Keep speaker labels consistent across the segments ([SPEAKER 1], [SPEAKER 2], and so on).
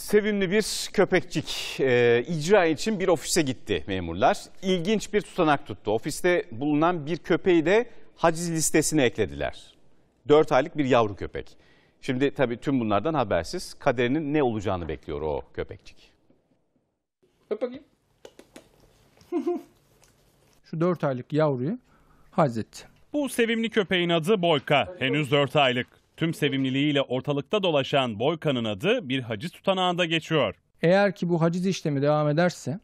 [SPEAKER 1] Sevimli bir köpekçik e, icra için bir ofise gitti memurlar. İlginç bir tutanak tuttu. Ofiste bulunan bir köpeği de haciz listesine eklediler. 4 aylık bir yavru köpek. Şimdi tabii tüm bunlardan habersiz kaderinin ne olacağını bekliyor o köpekçik. Öp bakayım.
[SPEAKER 2] Şu 4 aylık yavruyu haciz etti.
[SPEAKER 1] Bu sevimli köpeğin adı Boyka. Henüz 4 aylık. Tüm sevimliliğiyle ortalıkta dolaşan Boykan'ın adı bir haciz tutanağında geçiyor.
[SPEAKER 2] Eğer ki bu haciz işlemi devam ederse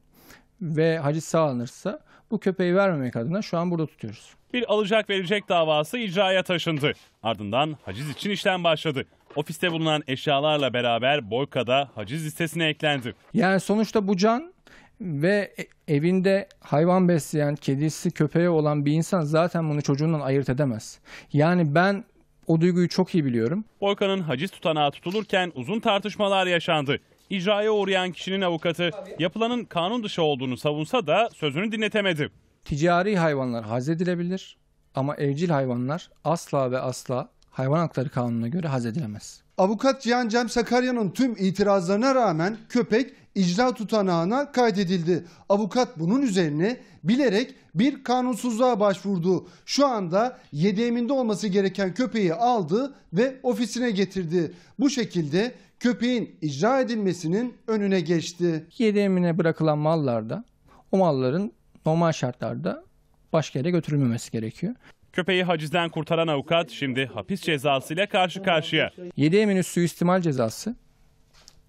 [SPEAKER 2] ve haciz sağlanırsa bu köpeği vermemek adına şu an burada tutuyoruz.
[SPEAKER 1] Bir alacak verecek davası icraya taşındı. Ardından haciz için işlem başladı. Ofiste bulunan eşyalarla beraber Boyka da haciz listesine eklendi.
[SPEAKER 2] Yani sonuçta bu can ve e, evinde hayvan besleyen, kedisi, köpeği olan bir insan zaten bunu çocuğundan ayırt edemez. Yani ben o duyguyu çok iyi biliyorum.
[SPEAKER 1] Boyka'nın haciz tutanağı tutulurken uzun tartışmalar yaşandı. İcraya uğrayan kişinin avukatı yapılanın kanun dışı olduğunu savunsa da sözünü dinletemedi. Ticari hayvanlar hazedilebilir ama evcil hayvanlar asla
[SPEAKER 2] ve asla hayvan hakları kanununa göre hazredilemez.
[SPEAKER 3] Avukat Cihan Cem Sakarya'nın tüm itirazlarına rağmen köpek icra tutanağına kaydedildi. Avukat bunun üzerine bilerek bir kanunsuzluğa başvurdu. Şu anda yedeğiminde olması gereken köpeği aldı ve ofisine getirdi. Bu şekilde köpeğin icra edilmesinin önüne geçti.
[SPEAKER 2] Yedeğimine bırakılan mallarda o malların normal şartlarda başka yere götürülmemesi gerekiyor.
[SPEAKER 1] Köpeği hacizden kurtaran avukat şimdi hapis cezasıyla karşı karşıya.
[SPEAKER 2] 7 emin suistimal cezası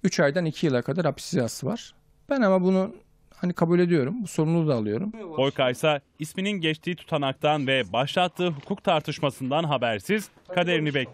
[SPEAKER 2] 3 aydan 2 yıla kadar hapis cezası var. Ben ama bunu hani kabul ediyorum. Bu sorumluluğu da alıyorum.
[SPEAKER 1] Boyka ise isminin geçtiği tutanaktan ve başlattığı hukuk tartışmasından habersiz kaderini bekliyor.